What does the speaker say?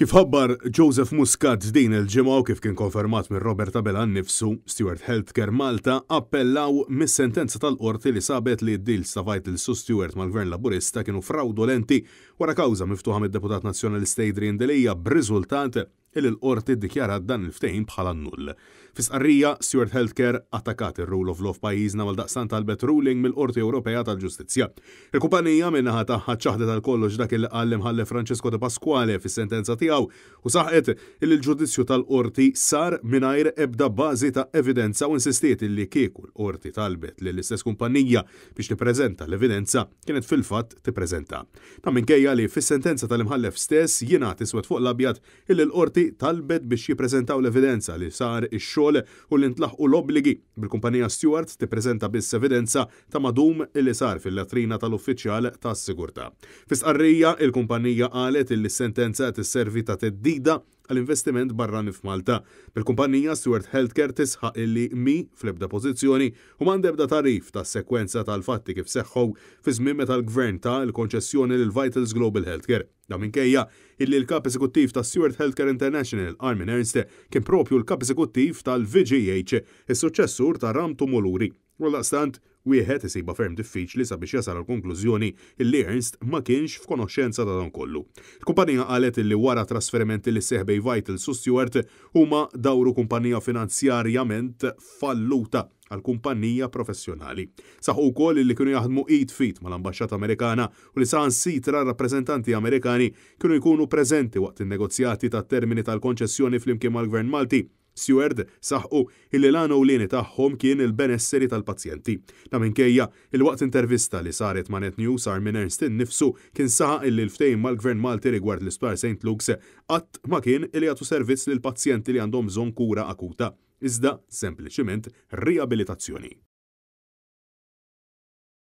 Kif ħabbar Joseph Muscat din il-ġimgħa kif kien konfermat minn Robert Abellan nifsu, Stewart Healthcare Malta appellaw mis-sentenza tal-qorti li sabet li d-dil stavajt il-su Stewart mal-Gvern Laburista kienu fraudolenti wara kawża miftuħa mid-Deputat Nazzjonalista Adrian Delija b'riżultat il l-qorti ddikjarat dan il-ftehim bħala null. Fisqarrija, Stuart Healthcare attakat ir-rule of law f'pajjiżna mal daqsan talbet ruling mill-Qorti Ewropea tal-Ġustizzja. Il-kumpanija minnaħa taħħa ċaħda tal-kollox dak il għallem ħalle Francesco de Pasquale fis-sentenza tiegħu u saħet il ġudizzju tal-qorti sar mingħajr ebda bażi ta' evidenza u insistiet li kieku l-qorti talbet li l-istess kumpanija biex tippreżenta l-evidenza kienet fil-fatt tippreżenta. Ta' minkejja li fis-sentenza tal-imħallef stess jingħati iswed fuq l-abjad il qorti talbet biex jippreżentaw l-evidenza li sar ix xogħol u li intlaħqu l-obligi. Bil-kumpanija Stewart tippreżenta biss evidenza ta' madum li sar fil-latrina tal-uffiċjal tas-sigurtà. Fis-qarrija, il-kumpanija qalet illi s-sentenza tisservi ta' teddida għal-investiment barrani f'Malta. Bil-kumpanija Stewart Healthcare tisħaq illi mi fl-ebda pożizzjoni u debda tarif ta' sekwenza tal-fatti kif seħħu fi żmien meta l-gvern ta' l-konċessjoni l Vitals Global Healthcare. Da minkejja illi l-kap eżekuttiv ta' Stewart Healthcare International, Armin Ernst, kien propju l-kap eżekuttiv tal-VGH, is-suċessur ta' Ramtu Muluri. U l-astant, wieħed isiba ferm diffiċli sabiex jasal l-konklużjoni li Ernst ma kienx f'konoxxenza ta' dan kollu. Il-kumpanija qalet li wara trasferimenti li seħbej Vital su Stewart huma dawru kumpanija finanzjarjament falluta għal kumpanija professjonali. Saħu wkoll li kienu jaħdmu id fit mal-ambasċata Amerikana u li saħan sitra rappresentanti Amerikani kienu jkunu preżenti waqt in-negozjati tat termini tal-konċessjoni fl-imkien mal-Gvern Malti Seward saħqu illi l u lini taħħom kien il-benesseri tal-pazjenti. Ta' minkejja, il-waqt intervista li saret ma' Net News ar minn Ernstin nifsu kien saħaq illi l-ftejn mal-gvern Malti rigward l-isptar St. Luke's għatt ma kien illi għatu servizz l-pazjenti li għandhom zon kura akuta. Iżda, sempliciment, riabilitazzjoni.